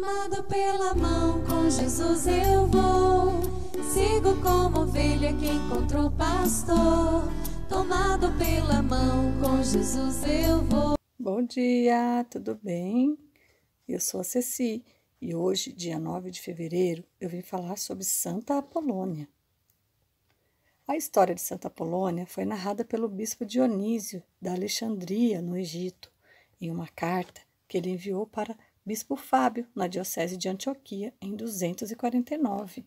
Tomado pela mão, com Jesus eu vou. Sigo como ovelha que encontrou pastor. Tomado pela mão, com Jesus eu vou. Bom dia, tudo bem? Eu sou a Ceci e hoje, dia 9 de fevereiro, eu vim falar sobre Santa Apolônia. A história de Santa Apolônia foi narrada pelo bispo Dionísio da Alexandria, no Egito, em uma carta que ele enviou para Bispo Fábio, na Diocese de Antioquia, em 249.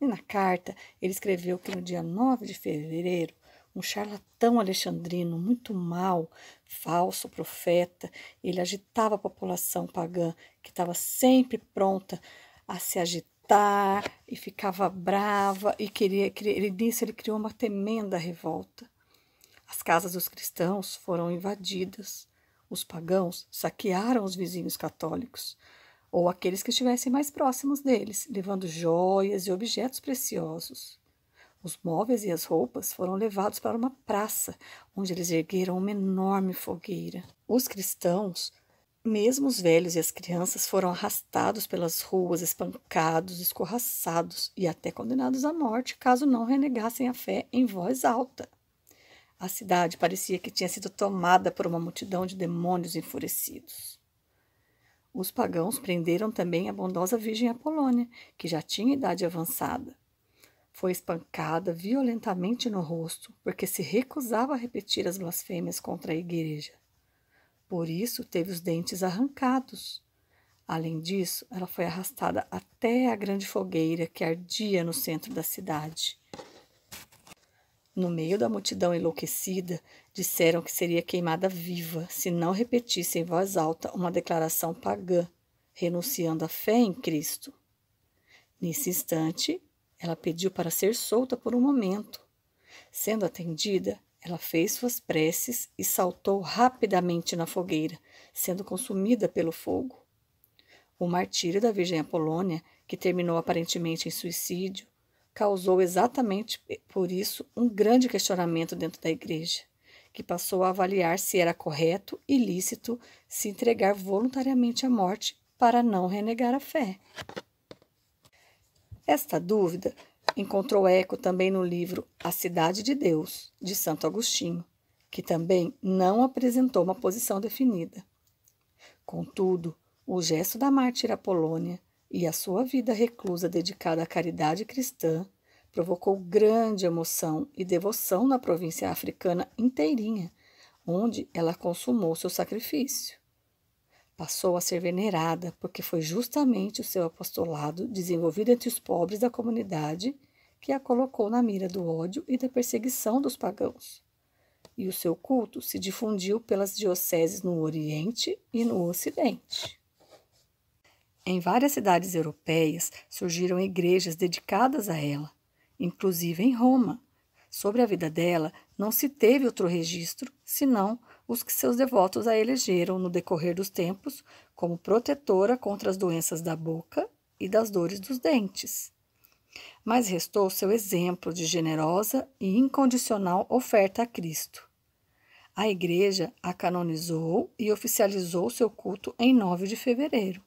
E na carta, ele escreveu que no dia 9 de fevereiro, um charlatão alexandrino muito mau, falso profeta, ele agitava a população pagã, que estava sempre pronta a se agitar e ficava brava, e queria, queria ele disse, ele criou uma tremenda revolta. As casas dos cristãos foram invadidas os pagãos saquearam os vizinhos católicos ou aqueles que estivessem mais próximos deles, levando joias e objetos preciosos. Os móveis e as roupas foram levados para uma praça, onde eles ergueram uma enorme fogueira. Os cristãos, mesmo os velhos e as crianças, foram arrastados pelas ruas, espancados, escorraçados e até condenados à morte, caso não renegassem a fé em voz alta. A cidade parecia que tinha sido tomada por uma multidão de demônios enfurecidos. Os pagãos prenderam também a bondosa Virgem Apolônia, que já tinha idade avançada. Foi espancada violentamente no rosto, porque se recusava a repetir as blasfêmias contra a igreja. Por isso, teve os dentes arrancados. Além disso, ela foi arrastada até a grande fogueira que ardia no centro da cidade. No meio da multidão enlouquecida, disseram que seria queimada viva se não repetisse em voz alta uma declaração pagã, renunciando à fé em Cristo. Nesse instante, ela pediu para ser solta por um momento. Sendo atendida, ela fez suas preces e saltou rapidamente na fogueira, sendo consumida pelo fogo. O martírio da Virgem Apolônia, que terminou aparentemente em suicídio, causou exatamente por isso um grande questionamento dentro da igreja, que passou a avaliar se era correto e lícito se entregar voluntariamente à morte para não renegar a fé. Esta dúvida encontrou eco também no livro A Cidade de Deus, de Santo Agostinho, que também não apresentou uma posição definida. Contudo, o gesto da mártir Apolônia e a sua vida reclusa dedicada à caridade cristã provocou grande emoção e devoção na província africana inteirinha, onde ela consumou seu sacrifício. Passou a ser venerada porque foi justamente o seu apostolado desenvolvido entre os pobres da comunidade que a colocou na mira do ódio e da perseguição dos pagãos. E o seu culto se difundiu pelas dioceses no Oriente e no Ocidente. Em várias cidades europeias surgiram igrejas dedicadas a ela, inclusive em Roma. Sobre a vida dela não se teve outro registro senão os que seus devotos a elegeram no decorrer dos tempos como protetora contra as doenças da boca e das dores dos dentes. Mas restou seu exemplo de generosa e incondicional oferta a Cristo. A Igreja a canonizou e oficializou seu culto em 9 de fevereiro.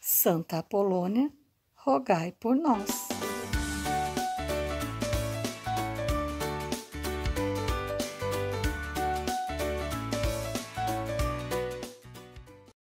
Santa Apolônia, rogai por nós.